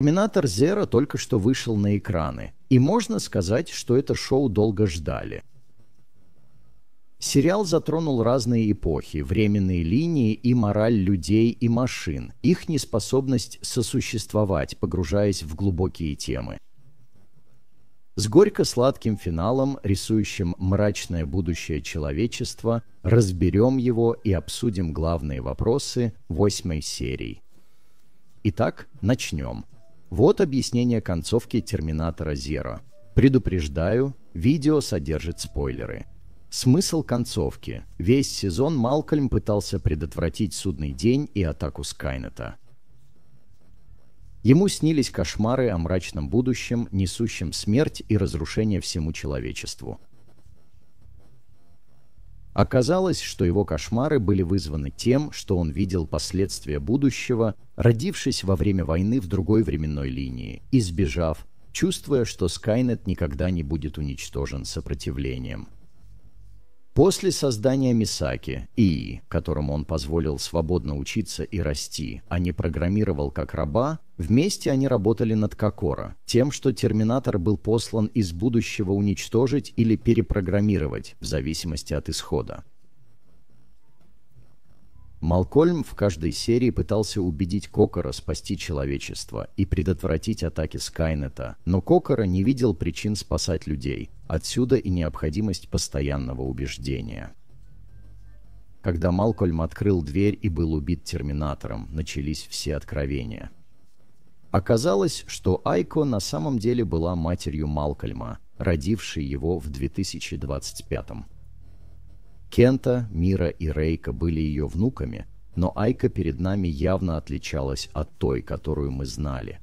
Терминатор Зера только что вышел на экраны, и можно сказать, что это шоу долго ждали. Сериал затронул разные эпохи, временные линии и мораль людей и машин, их неспособность сосуществовать, погружаясь в глубокие темы. С горько-сладким финалом, рисующим мрачное будущее человечества, разберем его и обсудим главные вопросы восьмой серии. Итак, начнем. Вот объяснение концовки Терминатора Зеро. Предупреждаю, видео содержит спойлеры. Смысл концовки. Весь сезон Малкольм пытался предотвратить судный день и атаку Скайнета. Ему снились кошмары о мрачном будущем, несущем смерть и разрушение всему человечеству. Оказалось, что его кошмары были вызваны тем, что он видел последствия будущего – родившись во время войны в другой временной линии, избежав, чувствуя, что Скайнет никогда не будет уничтожен сопротивлением. После создания Мисаки, ИИ, которому он позволил свободно учиться и расти, а не программировал как раба, вместе они работали над Кокора, тем, что Терминатор был послан из будущего уничтожить или перепрограммировать, в зависимости от исхода. Малкольм в каждой серии пытался убедить Кокора спасти человечество и предотвратить атаки Скайнета, но Кокора не видел причин спасать людей, отсюда и необходимость постоянного убеждения. Когда Малкольм открыл дверь и был убит Терминатором, начались все откровения. Оказалось, что Айко на самом деле была матерью Малкольма, родившей его в 2025 году. Кента, Мира и Рейка были ее внуками, но Айка перед нами явно отличалась от той, которую мы знали.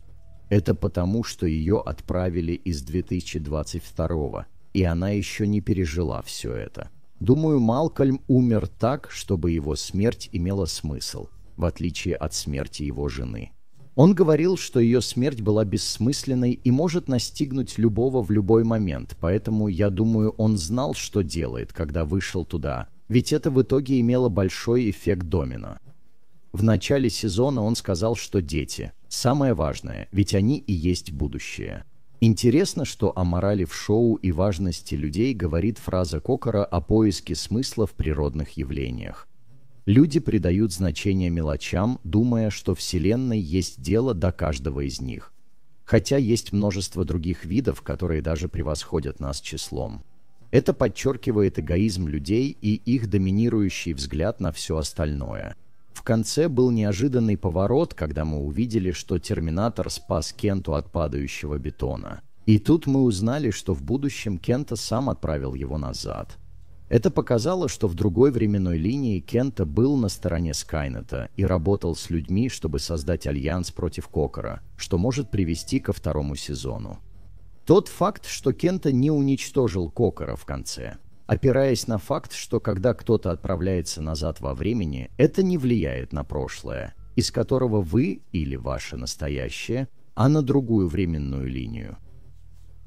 Это потому, что ее отправили из 2022 и она еще не пережила все это. Думаю, Малкольм умер так, чтобы его смерть имела смысл, в отличие от смерти его жены. Он говорил, что ее смерть была бессмысленной и может настигнуть любого в любой момент, поэтому, я думаю, он знал, что делает, когда вышел туда, ведь это в итоге имело большой эффект домино. В начале сезона он сказал, что дети – самое важное, ведь они и есть будущее. Интересно, что о морали в шоу и важности людей говорит фраза Кокора о поиске смысла в природных явлениях. Люди придают значение мелочам, думая, что Вселенной есть дело до каждого из них. Хотя есть множество других видов, которые даже превосходят нас числом. Это подчеркивает эгоизм людей и их доминирующий взгляд на все остальное. В конце был неожиданный поворот, когда мы увидели, что Терминатор спас Кенту от падающего бетона. И тут мы узнали, что в будущем Кента сам отправил его назад – это показало, что в другой временной линии Кента был на стороне Скайнета и работал с людьми, чтобы создать альянс против Кокора, что может привести ко второму сезону. Тот факт, что Кента не уничтожил Кокора в конце, опираясь на факт, что когда кто-то отправляется назад во времени, это не влияет на прошлое, из которого вы или ваше настоящее, а на другую временную линию –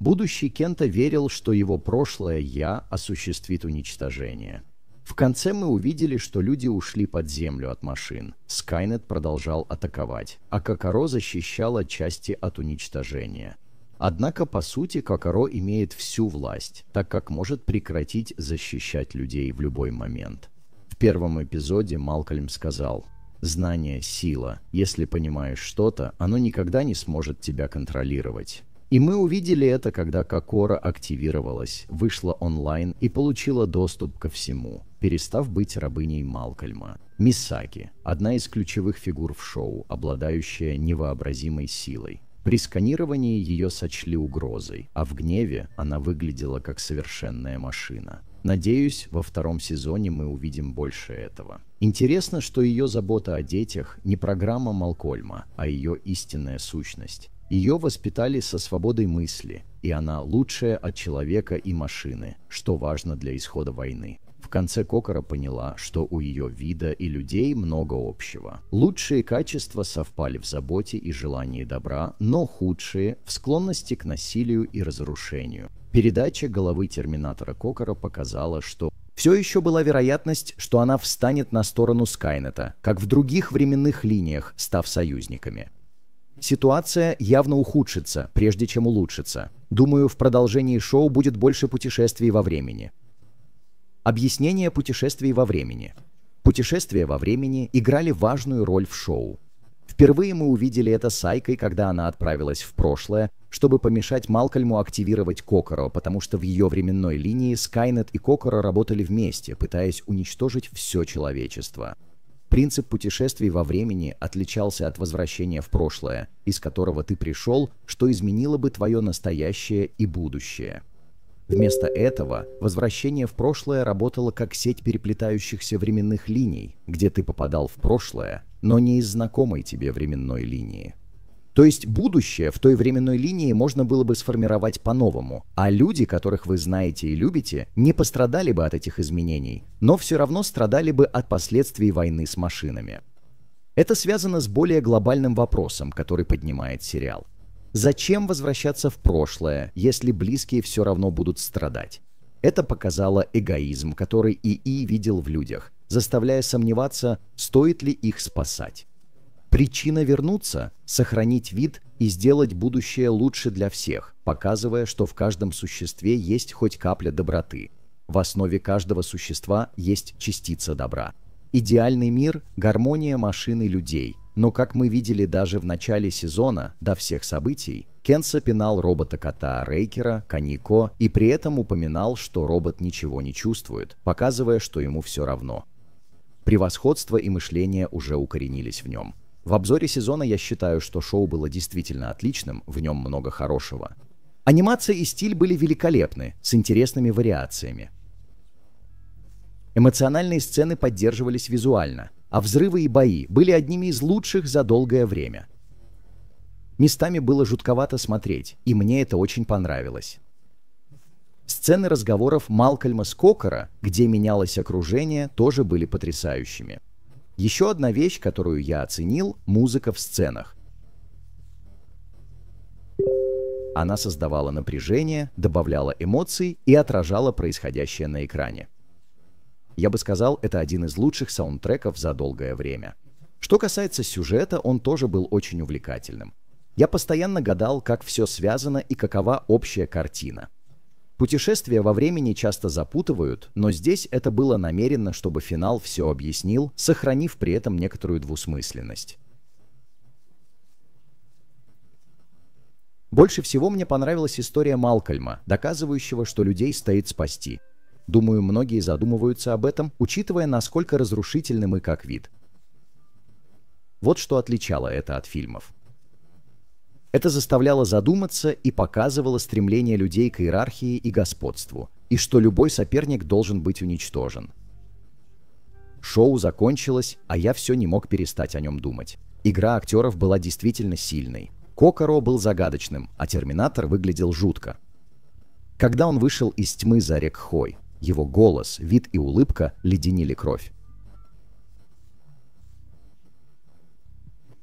Будущий Кента верил, что его прошлое «я» осуществит уничтожение. В конце мы увидели, что люди ушли под землю от машин. Скайнет продолжал атаковать, а Кокоро защищала части от уничтожения. Однако, по сути, Кокоро имеет всю власть, так как может прекратить защищать людей в любой момент. В первом эпизоде Малкольм сказал «Знание – сила. Если понимаешь что-то, оно никогда не сможет тебя контролировать». И мы увидели это, когда Кокора активировалась, вышла онлайн и получила доступ ко всему, перестав быть рабыней Малкольма. Мисаки – одна из ключевых фигур в шоу, обладающая невообразимой силой. При сканировании ее сочли угрозой, а в гневе она выглядела как совершенная машина. Надеюсь, во втором сезоне мы увидим больше этого. Интересно, что ее забота о детях не программа Малкольма, а ее истинная сущность. Ее воспитали со свободой мысли, и она лучшая от человека и машины, что важно для исхода войны. В конце Кокора поняла, что у ее вида и людей много общего. Лучшие качества совпали в заботе и желании добра, но худшие – в склонности к насилию и разрушению. Передача головы терминатора Кокора показала, что все еще была вероятность, что она встанет на сторону Скайнета, как в других временных линиях, став союзниками. Ситуация явно ухудшится, прежде чем улучшится. Думаю, в продолжении шоу будет больше путешествий во времени. Объяснение путешествий во времени. Путешествия во времени играли важную роль в шоу. Впервые мы увидели это с Айкой, когда она отправилась в прошлое, чтобы помешать Малкольму активировать Кокоро, потому что в ее временной линии Скайнет и Кокоро работали вместе, пытаясь уничтожить все человечество. Принцип путешествий во времени отличался от возвращения в прошлое, из которого ты пришел, что изменило бы твое настоящее и будущее. Вместо этого возвращение в прошлое работало как сеть переплетающихся временных линий, где ты попадал в прошлое, но не из знакомой тебе временной линии. То есть будущее в той временной линии можно было бы сформировать по-новому, а люди, которых вы знаете и любите, не пострадали бы от этих изменений, но все равно страдали бы от последствий войны с машинами. Это связано с более глобальным вопросом, который поднимает сериал. Зачем возвращаться в прошлое, если близкие все равно будут страдать? Это показало эгоизм, который ИИ видел в людях, заставляя сомневаться, стоит ли их спасать. Причина вернуться – сохранить вид и сделать будущее лучше для всех, показывая, что в каждом существе есть хоть капля доброты. В основе каждого существа есть частица добра. Идеальный мир – гармония машины и людей. Но, как мы видели даже в начале сезона, до всех событий, Кенса пинал робота-кота Рейкера, Канико, и при этом упоминал, что робот ничего не чувствует, показывая, что ему все равно. Превосходство и мышление уже укоренились в нем – в обзоре сезона я считаю, что шоу было действительно отличным, в нем много хорошего. Анимация и стиль были великолепны, с интересными вариациями. Эмоциональные сцены поддерживались визуально, а взрывы и бои были одними из лучших за долгое время. Местами было жутковато смотреть, и мне это очень понравилось. Сцены разговоров Малкольма Скокера, где менялось окружение, тоже были потрясающими. Еще одна вещь, которую я оценил – музыка в сценах. Она создавала напряжение, добавляла эмоций и отражала происходящее на экране. Я бы сказал, это один из лучших саундтреков за долгое время. Что касается сюжета, он тоже был очень увлекательным. Я постоянно гадал, как все связано и какова общая картина – Путешествия во времени часто запутывают, но здесь это было намеренно, чтобы финал все объяснил, сохранив при этом некоторую двусмысленность. Больше всего мне понравилась история Малкольма, доказывающего, что людей стоит спасти. Думаю, многие задумываются об этом, учитывая, насколько разрушительны мы как вид. Вот что отличало это от фильмов. Это заставляло задуматься и показывало стремление людей к иерархии и господству, и что любой соперник должен быть уничтожен. Шоу закончилось, а я все не мог перестать о нем думать. Игра актеров была действительно сильной. Кокоро был загадочным, а Терминатор выглядел жутко. Когда он вышел из тьмы за хой. его голос, вид и улыбка леденили кровь.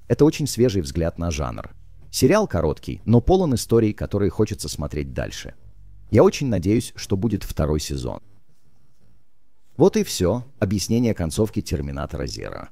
Это очень свежий взгляд на жанр. Сериал короткий, но полон историй, которые хочется смотреть дальше. Я очень надеюсь, что будет второй сезон. Вот и все объяснение концовки «Терминатора Зера».